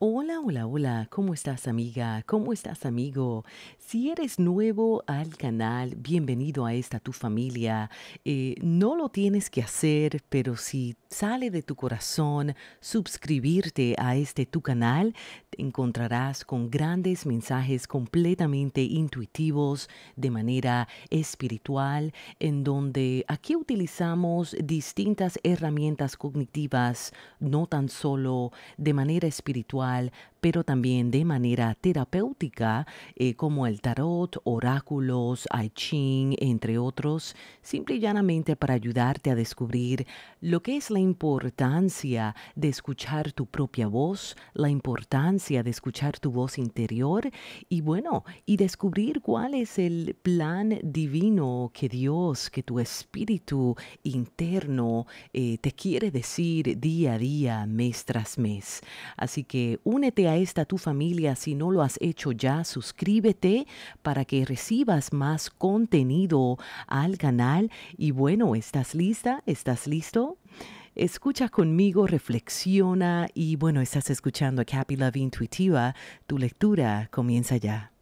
Hola, hola, hola, ¿cómo estás amiga? ¿Cómo estás amigo? Si eres nuevo al canal, bienvenido a esta tu familia. Eh, no lo tienes que hacer, pero si sale de tu corazón suscribirte a este tu canal, te encontrarás con grandes mensajes completamente intuitivos de manera espiritual, en donde aquí utilizamos distintas herramientas cognitivas, no tan solo de manera espiritual, al pero también de manera terapéutica, eh, como el tarot, oráculos, I Ching, entre otros, simple y llanamente para ayudarte a descubrir lo que es la importancia de escuchar tu propia voz, la importancia de escuchar tu voz interior y bueno, y descubrir cuál es el plan divino que Dios, que tu espíritu interno eh, te quiere decir día a día, mes tras mes. Así que únete a esta tu familia si no lo has hecho ya. Suscríbete para que recibas más contenido al canal. Y bueno, ¿estás lista? ¿Estás listo? Escucha conmigo, reflexiona y bueno, estás escuchando Happy Love Intuitiva. Tu lectura comienza ya.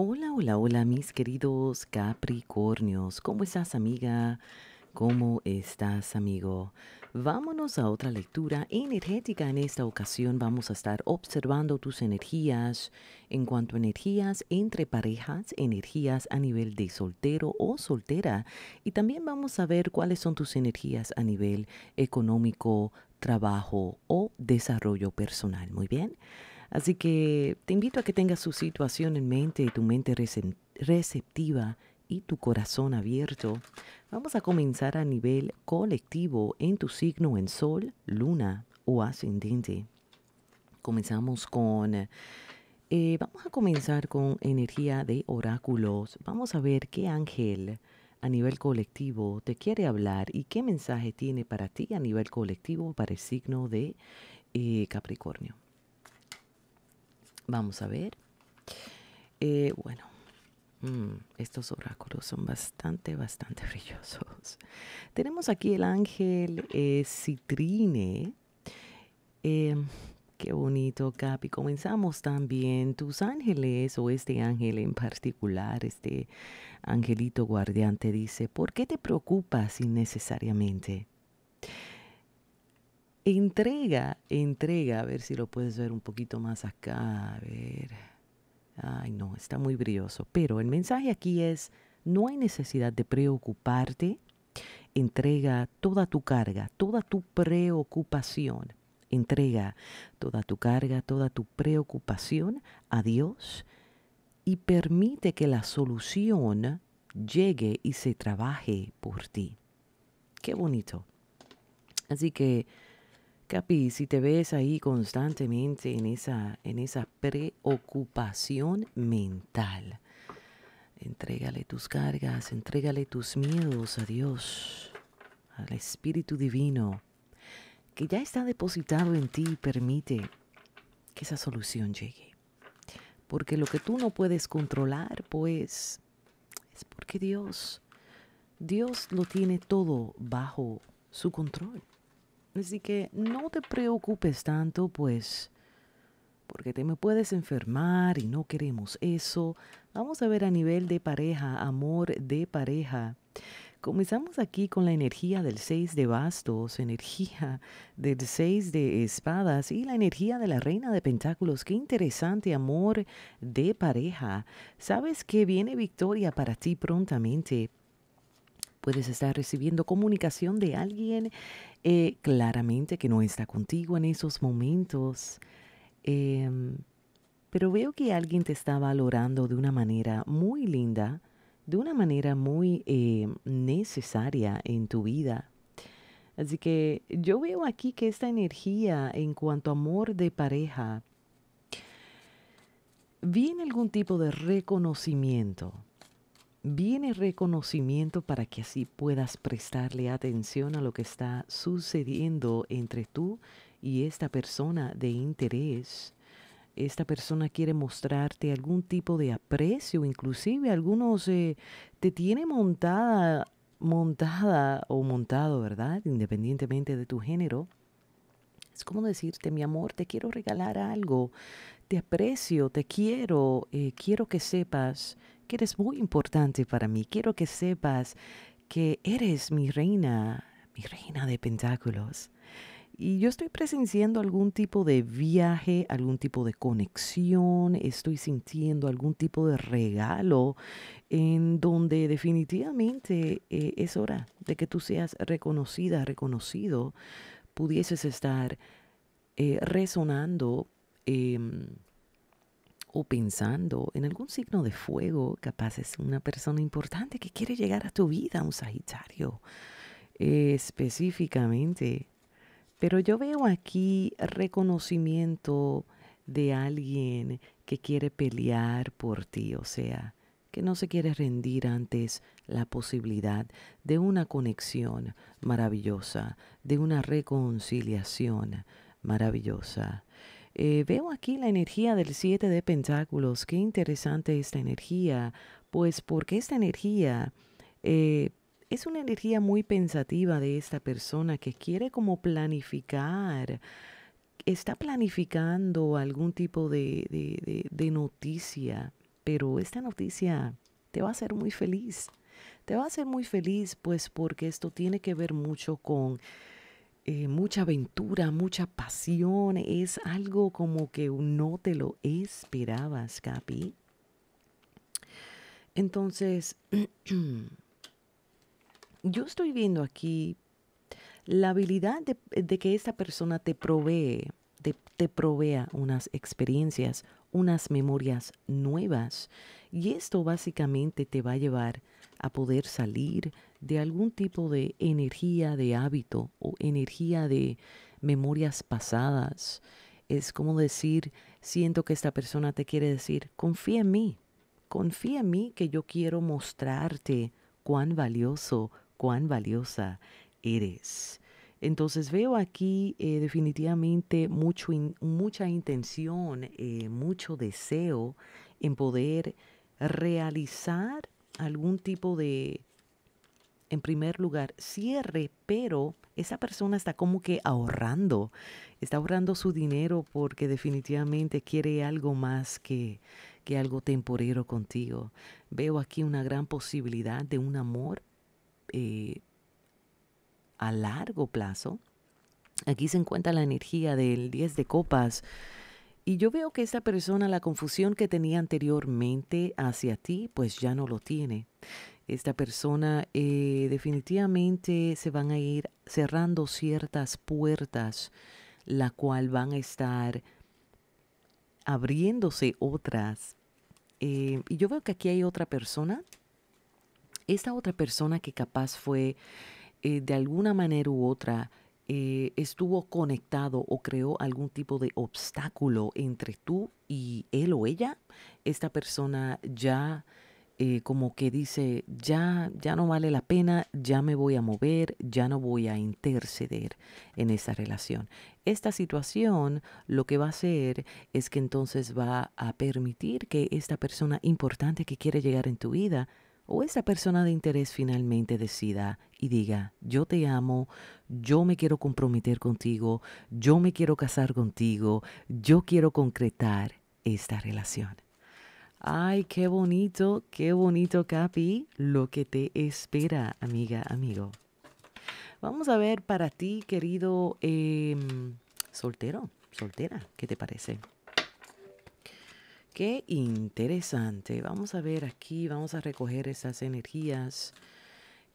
Hola, hola, hola mis queridos Capricornios. ¿Cómo estás amiga? ¿Cómo estás amigo? Vámonos a otra lectura energética. En esta ocasión vamos a estar observando tus energías en cuanto a energías entre parejas, energías a nivel de soltero o soltera y también vamos a ver cuáles son tus energías a nivel económico, trabajo o desarrollo personal. Muy bien. Así que te invito a que tengas su situación en mente, tu mente receptiva y tu corazón abierto. Vamos a comenzar a nivel colectivo en tu signo en sol, luna o ascendente. Comenzamos con... Eh, vamos a comenzar con energía de oráculos. Vamos a ver qué ángel a nivel colectivo te quiere hablar y qué mensaje tiene para ti a nivel colectivo para el signo de eh, Capricornio. Vamos a ver. Eh, bueno, mm, estos oráculos son bastante, bastante brillosos. Tenemos aquí el ángel eh, citrine. Eh, qué bonito, Capi. Comenzamos también tus ángeles o este ángel en particular, este angelito guardián te dice, ¿por qué te preocupas innecesariamente? Entrega, entrega. A ver si lo puedes ver un poquito más acá. A ver. Ay, no, está muy brilloso. Pero el mensaje aquí es, no hay necesidad de preocuparte. Entrega toda tu carga, toda tu preocupación. Entrega toda tu carga, toda tu preocupación a Dios y permite que la solución llegue y se trabaje por ti. Qué bonito. Así que Capi, si te ves ahí constantemente en esa, en esa preocupación mental, entrégale tus cargas, entrégale tus miedos a Dios, al Espíritu Divino, que ya está depositado en ti y permite que esa solución llegue. Porque lo que tú no puedes controlar, pues, es porque Dios, Dios lo tiene todo bajo su control. Así que no te preocupes tanto, pues, porque te me puedes enfermar y no queremos eso. Vamos a ver a nivel de pareja, amor de pareja. Comenzamos aquí con la energía del 6 de bastos, energía del 6 de espadas y la energía de la reina de pentáculos. Qué interesante amor de pareja. Sabes que viene victoria para ti prontamente. Puedes estar recibiendo comunicación de alguien eh, claramente que no está contigo en esos momentos. Em, pero veo que alguien te está valorando de una manera muy linda, de una manera muy eh, necesaria en tu vida. Así que yo veo aquí que esta energía en cuanto a amor de pareja, viene algún tipo de reconocimiento viene reconocimiento para que así puedas prestarle atención a lo que está sucediendo entre tú y esta persona de interés. Esta persona quiere mostrarte algún tipo de aprecio, inclusive algunos eh, te tiene montada, montada o montado, ¿verdad? Independientemente de tu género. Es como decirte, mi amor, te quiero regalar algo, te aprecio, te quiero, eh, quiero que sepas que eres muy importante para mí. Quiero que sepas que eres mi reina, mi reina de pentáculos. Y yo estoy presenciando algún tipo de viaje, algún tipo de conexión, estoy sintiendo algún tipo de regalo en donde definitivamente eh, es hora de que tú seas reconocida, reconocido, pudieses estar eh, resonando. Em, o pensando en algún signo de fuego, capaz es una persona importante que quiere llegar a tu vida, un Sagitario eh, específicamente. Pero yo veo aquí reconocimiento de alguien que quiere pelear por ti, o sea, que no se quiere rendir antes la posibilidad de una conexión maravillosa, de una reconciliación maravillosa. Eh, veo aquí la energía del siete de Pentáculos. Qué interesante esta energía. Pues porque esta energía eh, es una energía muy pensativa de esta persona que quiere como planificar. Está planificando algún tipo de, de noticia, pero esta noticia te va a hacer muy feliz. Te va a hacer muy feliz, pues porque esto tiene que ver mucho con eh, mucha aventura, mucha pasión. Es algo como que no te lo esperabas, Capi. Entonces, yo estoy viendo aquí la habilidad de, que esta persona te provee, te provea unas experiencias, unas memorias nuevas. Y esto básicamente te va a llevar a poder salir de algún tipo de energía de hábito o energía de memorias pasadas. Es como decir, siento que esta persona te quiere decir, confía en mí, confía en mí que yo quiero mostrarte cuán valioso, cuán valiosa eres. Entonces veo aquí eh, definitivamente mucha intención, eh, mucho deseo en poder realizar algún tipo de, en primer lugar, cierre, pero esa persona está como que ahorrando, está ahorrando su dinero porque definitivamente quiere algo más que, que algo temporero contigo. Veo aquí una gran posibilidad de un amor eh, a largo plazo. Aquí se encuentra la energía del 10 de copas y yo veo que esta persona, la confusión que tenía anteriormente hacia ti, pues ya no lo tiene. Esta persona eh, definitivamente se van a ir cerrando ciertas puertas, la cual van a estar abriéndose otras. Eh, y yo veo que aquí hay otra persona. Esta otra persona que capaz fue eh, de alguna manera u otra eh, estuvo conectado o creó algún tipo de obstáculo entre tú y él o ella, esta persona ya eh, como que dice, ya, ya no vale la pena, ya me voy a mover, ya no voy a interceder en esa relación. Esta situación lo que va a hacer es que entonces va a permitir que esta persona importante que quiere llegar en tu vida o esa persona de interés finalmente decida y diga, yo te amo, yo me quiero comprometer contigo, yo me quiero casar contigo, yo quiero concretar esta relación. Ay, qué bonito, qué bonito, Capi, lo que te espera, amiga, amigo. Vamos a ver para ti, querido em, soltero, soltera, ¿qué te parece? Qué interesante. Vamos a ver aquí, vamos a recoger esas energías.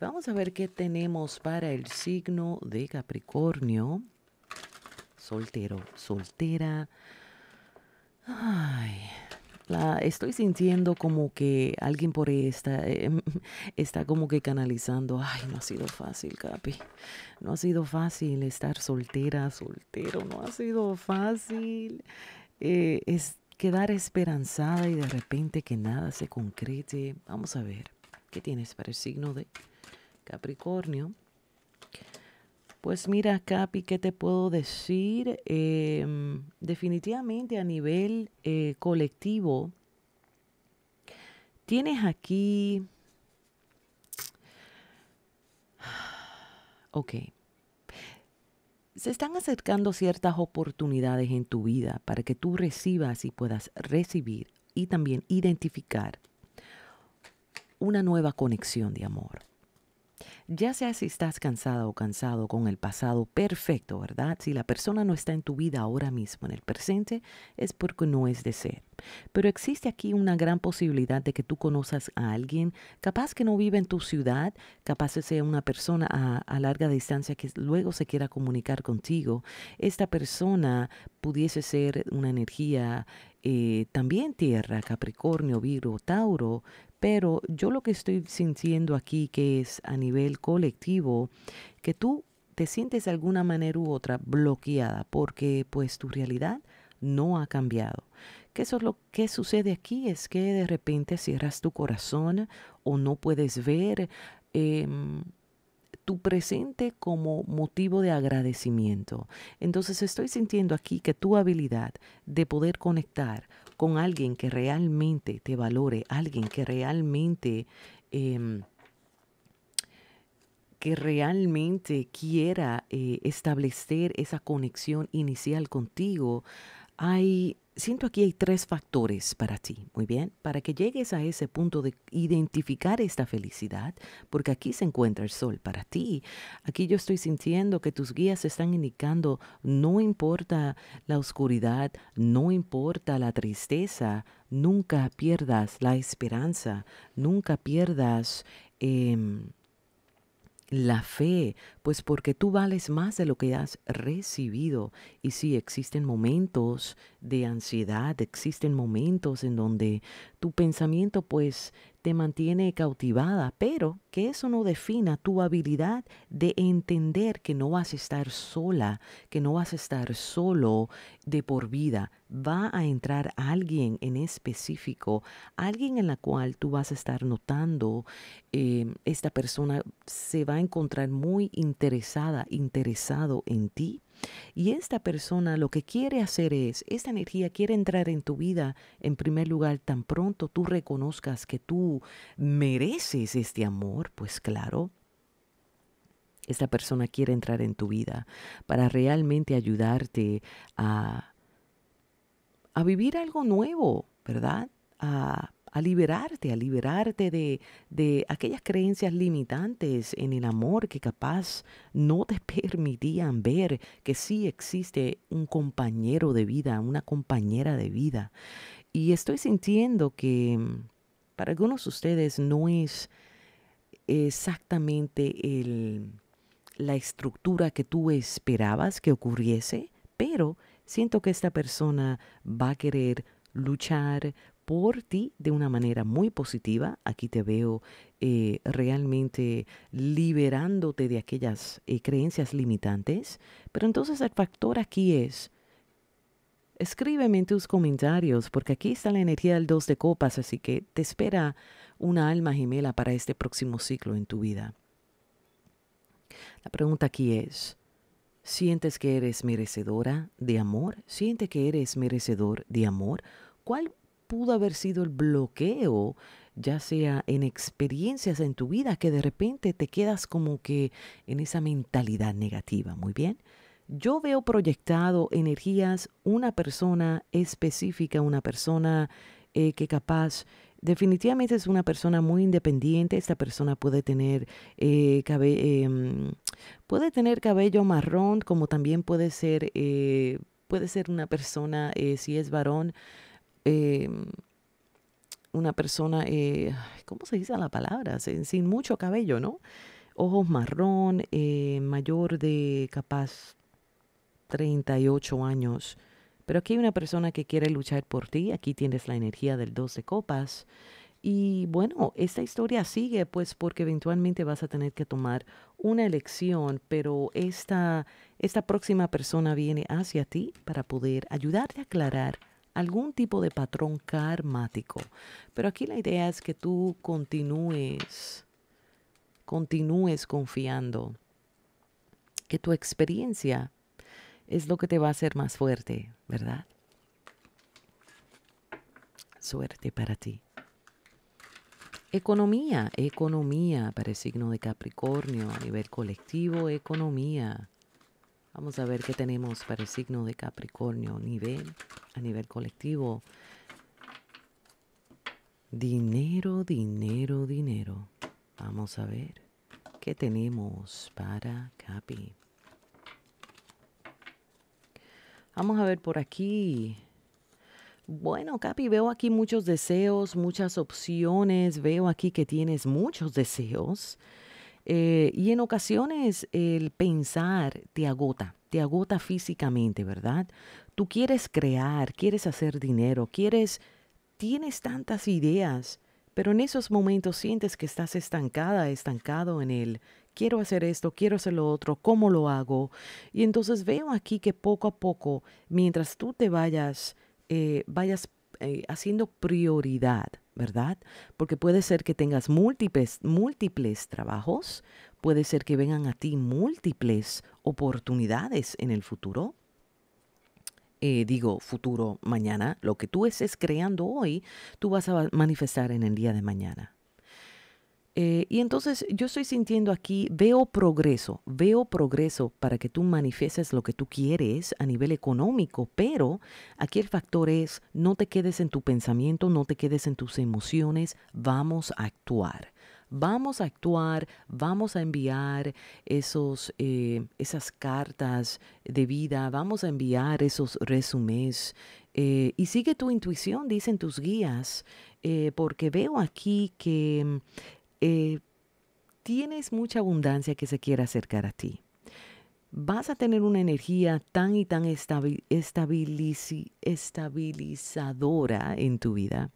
Vamos a ver qué tenemos para el signo de Capricornio. Soltero, soltera. Ay, la, estoy sintiendo como que alguien por esta eh, está, como que canalizando. Ay, no ha sido fácil, Capi. No ha sido fácil estar soltera, soltero. No ha sido fácil. Eh, quedar esperanzada y de repente que nada se concrete. Vamos a ver, ¿qué tienes para el signo de Capricornio? Pues mira, Capi, ¿qué te puedo decir? Em, definitivamente a nivel eh, colectivo, tienes aquí... Ok se están acercando ciertas oportunidades en tu vida para que tú recibas y puedas recibir y también identificar una nueva conexión de amor ya sea si estás cansado o cansado con el pasado, perfecto, ¿verdad? Si la persona no está en tu vida ahora mismo, en el presente, es porque no es de ser. Pero existe aquí una gran posibilidad de que tú conozcas a alguien, capaz que no vive en tu ciudad, capaz que sea una persona a, larga distancia que luego se quiera comunicar contigo. Esta persona pudiese ser una energía eh, también tierra, Capricornio, Virgo, Tauro, pero yo lo que estoy sintiendo aquí, que es a nivel colectivo, que tú te sientes de alguna manera u otra bloqueada porque pues tu realidad no ha cambiado. Que eso lo que sucede aquí, es que de repente cierras tu corazón o no puedes ver em, tu presente como motivo de agradecimiento. Entonces estoy sintiendo aquí que tu habilidad de poder conectar con alguien que realmente te valore, alguien que realmente, em, que realmente quiera eh, establecer esa conexión inicial contigo, hay, siento aquí hay tres factores para ti, muy bien, para que llegues a ese punto de identificar esta felicidad, porque aquí se encuentra el sol para ti. Aquí yo estoy sintiendo que tus guías están indicando, no importa la oscuridad, no importa la tristeza, nunca pierdas la esperanza, nunca pierdas... Em, la fe, pues porque tú vales más de lo que has recibido. Y sí, existen momentos de ansiedad, existen momentos en donde tu pensamiento pues te mantiene cautivada, pero que eso no defina tu habilidad de entender que no vas a estar sola, que no vas a estar solo de por vida. Va a entrar alguien en específico, alguien en la cual tú vas a estar notando, em, esta persona se va a encontrar muy interesada, interesado en ti y esta persona lo que quiere hacer es, esta energía quiere entrar en tu vida en primer lugar tan pronto tú reconozcas que tú mereces este amor, pues claro, esta persona quiere entrar en tu vida para realmente ayudarte a, a vivir algo nuevo, ¿verdad? A a liberarte, a liberarte de, aquellas creencias limitantes en el amor que capaz no te permitían ver que sí existe un compañero de vida, una compañera de vida. Y estoy sintiendo que mm, para algunos de ustedes no es exactamente la estructura que tú esperabas que ocurriese, pero siento que esta persona va a querer luchar por ti de una manera muy positiva. Aquí te veo eh, realmente liberándote de aquellas eh, creencias limitantes. Pero entonces el factor aquí es, escríbeme en tus comentarios, porque aquí está la energía del 2 de copas, así que te espera una alma gemela para este próximo ciclo en tu vida. La pregunta aquí es, ¿sientes que eres merecedora de amor? ¿Siente que eres merecedor de amor? ¿Cuál pudo haber sido el bloqueo, ya sea en experiencias en tu vida que de repente te quedas como que en esa mentalidad negativa. Muy bien. Yo veo proyectado energías, una persona específica, una persona eh, que capaz definitivamente es una persona muy independiente. Esta persona puede tener, eh, em, puede tener cabello marrón, como también puede ser, eh, puede ser una persona, si es varón, Em, una persona, eh, ¿cómo se dice la palabra? Sin, mucho cabello, ¿no? Ojos marrón, eh, mayor de capaz 38 años. Pero aquí hay una persona que quiere luchar por ti, aquí tienes la energía del 12 copas. Y bueno, esta historia sigue pues porque eventualmente vas a tener que tomar una elección, pero esta, esta próxima persona viene hacia ti para poder ayudarte a aclarar algún tipo de patrón karmático. Pero aquí la idea es que tú continúes, continúes confiando que tu experiencia es lo que te va a hacer más fuerte, ¿verdad? Suerte para ti. Economía, economía para el signo de Capricornio a nivel colectivo, economía. Vamos a ver qué tenemos para el signo de Capricornio nivel, a nivel colectivo. Dinero, dinero, dinero. Vamos a ver qué tenemos para Capi. Vamos a ver por aquí. Bueno, Capi, veo aquí muchos deseos, muchas opciones. Veo aquí que tienes muchos deseos. Eh, y en ocasiones el pensar te agota, te agota físicamente, ¿verdad? Tú quieres crear, quieres hacer dinero, quieres, tienes tantas ideas, pero en esos momentos sientes que estás estancada, estancado en el quiero hacer esto, quiero hacer lo otro, ¿cómo lo hago? Y entonces veo aquí que poco a poco, mientras tú te vayas, eh, vayas eh, haciendo prioridad, ¿verdad? Porque puede ser que tengas múltiples, múltiples trabajos, puede ser que vengan a ti múltiples oportunidades en el futuro. Eh, digo futuro mañana, lo que tú estés creando hoy, tú vas a manifestar en el día de mañana. Eh, y entonces yo estoy sintiendo aquí, veo progreso, veo progreso para que tú manifiestes lo que tú quieres a nivel económico, pero aquí el factor es no te quedes en tu pensamiento, no te quedes en tus emociones, vamos a actuar. Vamos a actuar, vamos a enviar esos, eh, esas cartas de vida, vamos a enviar esos resumés, eh, y sigue tu intuición, dicen tus guías, porque veo aquí que eh, tienes mucha abundancia que se quiera acercar a ti vas a tener una energía tan y tan estabilizadora en tu vida.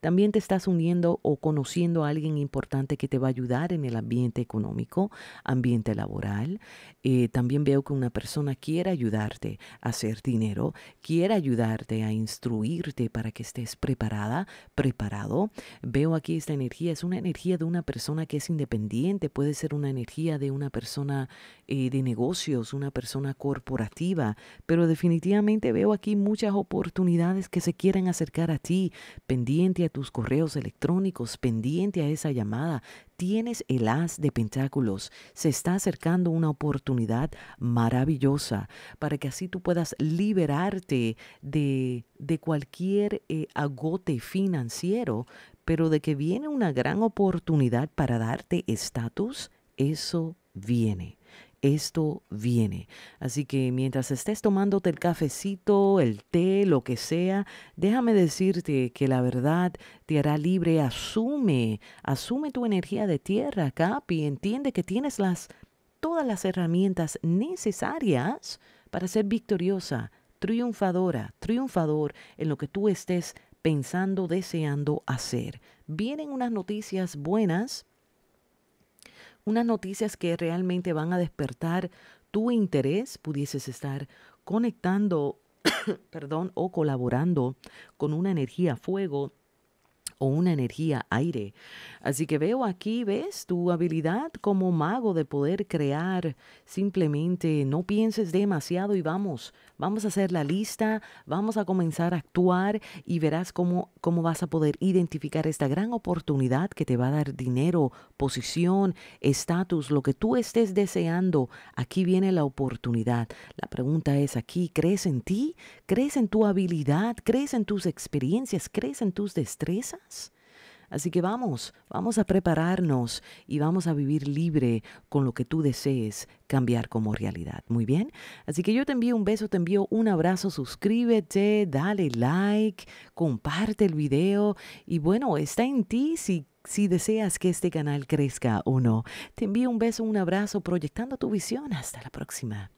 También te estás uniendo o conociendo a alguien importante que te va a ayudar en el ambiente económico, ambiente laboral. Eh, también veo que una persona quiere ayudarte a hacer dinero, quiere ayudarte a instruirte para que estés preparada, preparado. Veo aquí esta energía, es una energía de una persona que es independiente, puede ser una energía de una persona eh, de negocio una persona corporativa, pero definitivamente veo aquí muchas oportunidades que se quieren acercar a ti, pendiente a tus correos electrónicos, pendiente a esa llamada. Tienes el haz de pentáculos. Se está acercando una oportunidad maravillosa para que así tú puedas liberarte de, de cualquier eh, agote financiero, pero de que viene una gran oportunidad para darte estatus, eso viene esto viene. Así que mientras estés tomándote el cafecito, el té, lo que sea, déjame decirte que la verdad te hará libre. Asume, asume tu energía de tierra, Capi. Entiende que tienes las, todas las herramientas necesarias para ser victoriosa, triunfadora, triunfador en lo que tú estés pensando, deseando hacer. Vienen unas noticias buenas unas noticias que realmente van a despertar tu interés, pudieses estar conectando, perdón, o colaborando con una energía fuego o una energía aire. Así que veo aquí, ves, tu habilidad como mago de poder crear. Simplemente no pienses demasiado y vamos, vamos a hacer la lista, vamos a comenzar a actuar y verás cómo, cómo vas a poder identificar esta gran oportunidad que te va a dar dinero, posición, estatus, lo que tú estés deseando. Aquí viene la oportunidad. La pregunta es aquí, ¿crees en ti? ¿Crees en tu habilidad? ¿Crees en tus experiencias? ¿Crees en tus destrezas? Así que vamos, vamos a prepararnos y vamos a vivir libre con lo que tú desees cambiar como realidad. Muy bien. Así que yo te envío un beso, te envío un abrazo, suscríbete, dale like, comparte el video y bueno, está en ti si si deseas que este canal crezca o no. Te envío un beso, un abrazo, proyectando tu visión. Hasta la próxima.